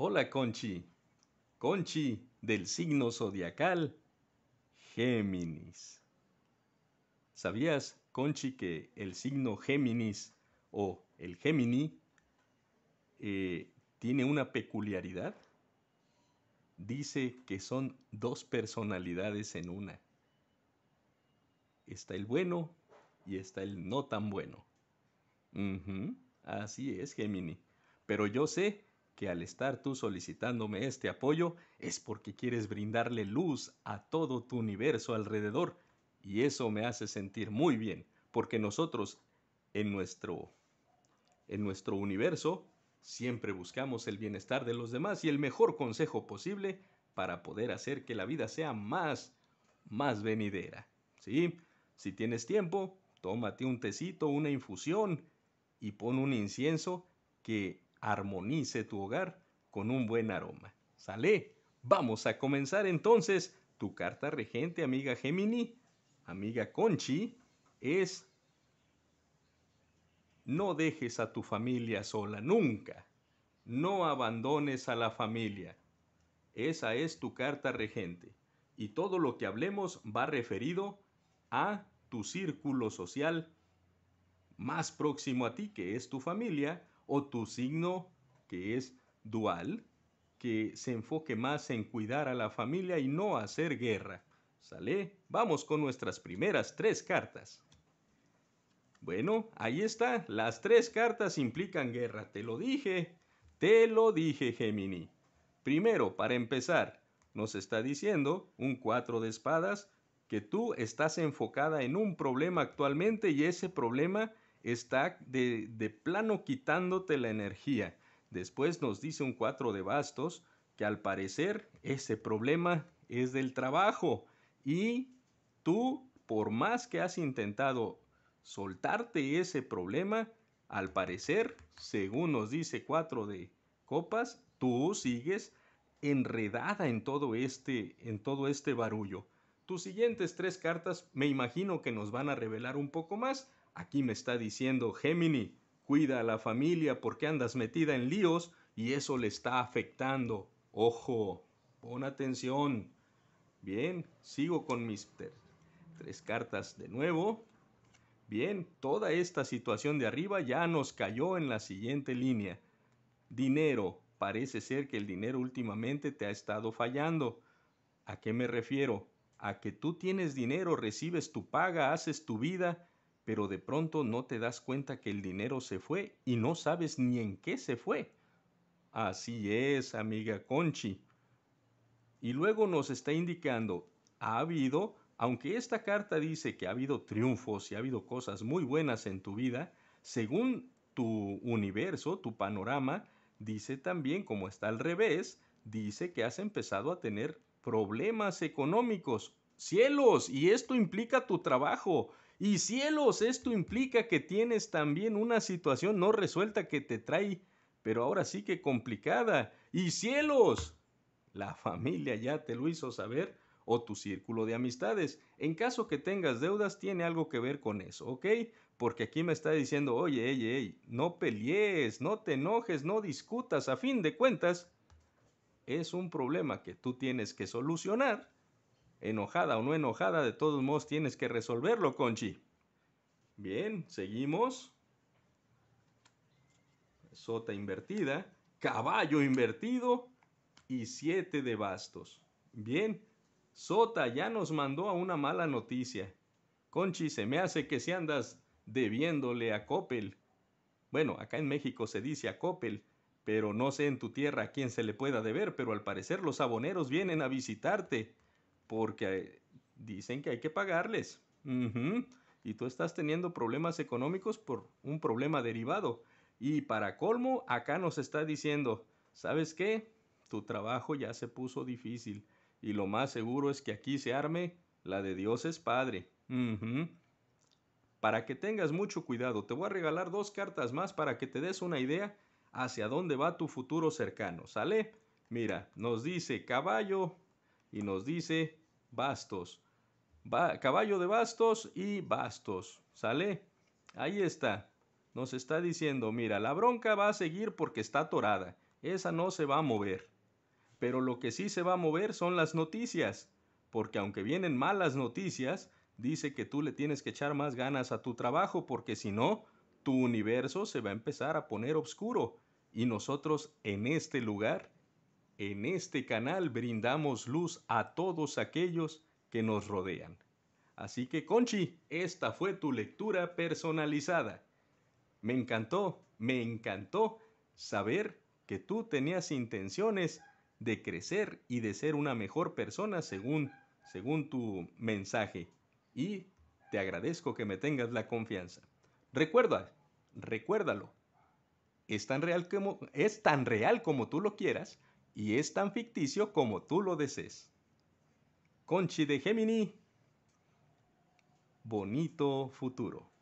Hola Conchi. Conchi del signo zodiacal Géminis. ¿Sabías, Conchi, que el signo Géminis o el Gémini eh, tiene una peculiaridad? Dice que son dos personalidades en una. Está el bueno y está el no tan bueno. Así es, Gémini. Pero yo sé que al estar tú solicitándome este apoyo es porque quieres brindarle luz a todo tu universo alrededor. Y eso me hace sentir muy bien, porque nosotros en nuestro, en nuestro universo siempre buscamos el bienestar de los demás y el mejor consejo posible para poder hacer que la vida sea más, más venidera. ¿Sí? Si tienes tiempo, tómate un tecito, una infusión y pon un incienso que armonice tu hogar con un buen aroma. ¿Sale? Vamos a comenzar entonces. Tu carta regente, amiga Gemini, amiga Conchi, es no dejes a tu familia sola nunca. No abandones a la familia. Esa es tu carta regente. Y todo lo que hablemos va referido a tu círculo social más próximo a ti, que es tu familia, o tu signo que es dual, que se enfoque más en cuidar a la familia y no hacer guerra. ¿Sale? Vamos con nuestras primeras tres cartas. Bueno, ahí está. Las tres cartas implican guerra. Te lo dije. Te lo dije, Gemini. Primero, para empezar, nos está diciendo un cuatro de espadas que tú estás enfocada en un problema actualmente y ese problema está de, plano quitándote la energía. Después nos dice un 4 de bastos que al parecer ese problema es del trabajo y tú, por más que has intentado soltarte ese problema, al parecer, según nos dice 4 de copas, tú sigues enredada en todo este en todo este barullo. Tus siguientes tres cartas me imagino que nos van a revelar un poco más. Aquí me está diciendo Gemini, cuida a la familia porque andas metida en líos y eso le está afectando. Ojo, pon atención. Bien, sigo con mis tres cartas de nuevo. Bien, toda esta situación de arriba ya nos cayó en la siguiente línea. Dinero. Parece ser que el dinero últimamente te ha estado fallando. ¿A qué me refiero? a que tú tienes dinero, recibes tu paga, haces tu vida, pero de pronto no te das cuenta que el dinero se fue y no sabes ni en qué se fue. Así es, amiga Conchi. Y luego nos está indicando, ha habido, aunque esta carta dice que ha habido triunfos y ha habido cosas muy buenas en tu vida, según tu universo, tu panorama, dice también, como está al revés, dice que has empezado a tener problemas económicos. Cielos, y esto implica tu trabajo. Y cielos, esto implica que tienes también una situación no resuelta que te trae, pero ahora sí que complicada. Y cielos, la familia ya te lo hizo saber o tu círculo de amistades. En caso que tengas deudas, tiene algo que ver con eso, ¿ok? Porque aquí me está diciendo, oye, ey, ey, no pelees, no te enojes, no discutas. A fin de cuentas, es un problema que tú tienes que solucionar. Enojada o no enojada, de todos modos tienes que resolverlo, Conchi. Bien, seguimos. Sota invertida, caballo invertido y siete de bastos. Bien, Sota ya nos mandó a una mala noticia. Conchi, se me hace que si andas debiéndole a Coppel. Bueno, acá en México se dice a Coppel, pero no sé en tu tierra a quién se le pueda deber, pero al parecer los aboneros vienen a visitarte porque dicen que hay que pagarles. Y tú estás teniendo problemas económicos por un problema derivado. Y para colmo, acá nos está diciendo, ¿sabes qué? Tu trabajo ya se puso difícil y lo más seguro es que aquí se arme la de Dios es Padre. Para que tengas mucho cuidado, te voy a regalar dos cartas más para que te des una idea hacia dónde va tu futuro cercano. ¿Sale? Mira, nos dice caballo y nos dice bastos. caballo de bastos y bastos. ¿Sale? Ahí está. Nos está diciendo, mira, la bronca va a seguir porque está atorada. Esa no se va a mover. Pero lo que sí se va a mover son las noticias. Porque aunque vienen malas noticias, dice que tú le tienes que echar más ganas a tu trabajo porque si no, tu universo se va a empezar a poner oscuro y nosotros en este lugar, en este canal, brindamos luz a todos aquellos que nos rodean. Así que Conchi, esta fue tu lectura personalizada. Me encantó, me encantó saber que tú tenías intenciones de crecer y de ser una mejor persona según, según tu mensaje. Y te agradezco que me tengas la confianza. Recuerda recuérdalo. Es tan real como, es tan real como tú lo quieras y es tan ficticio como tú lo desees. Conchi de Gemini, bonito futuro.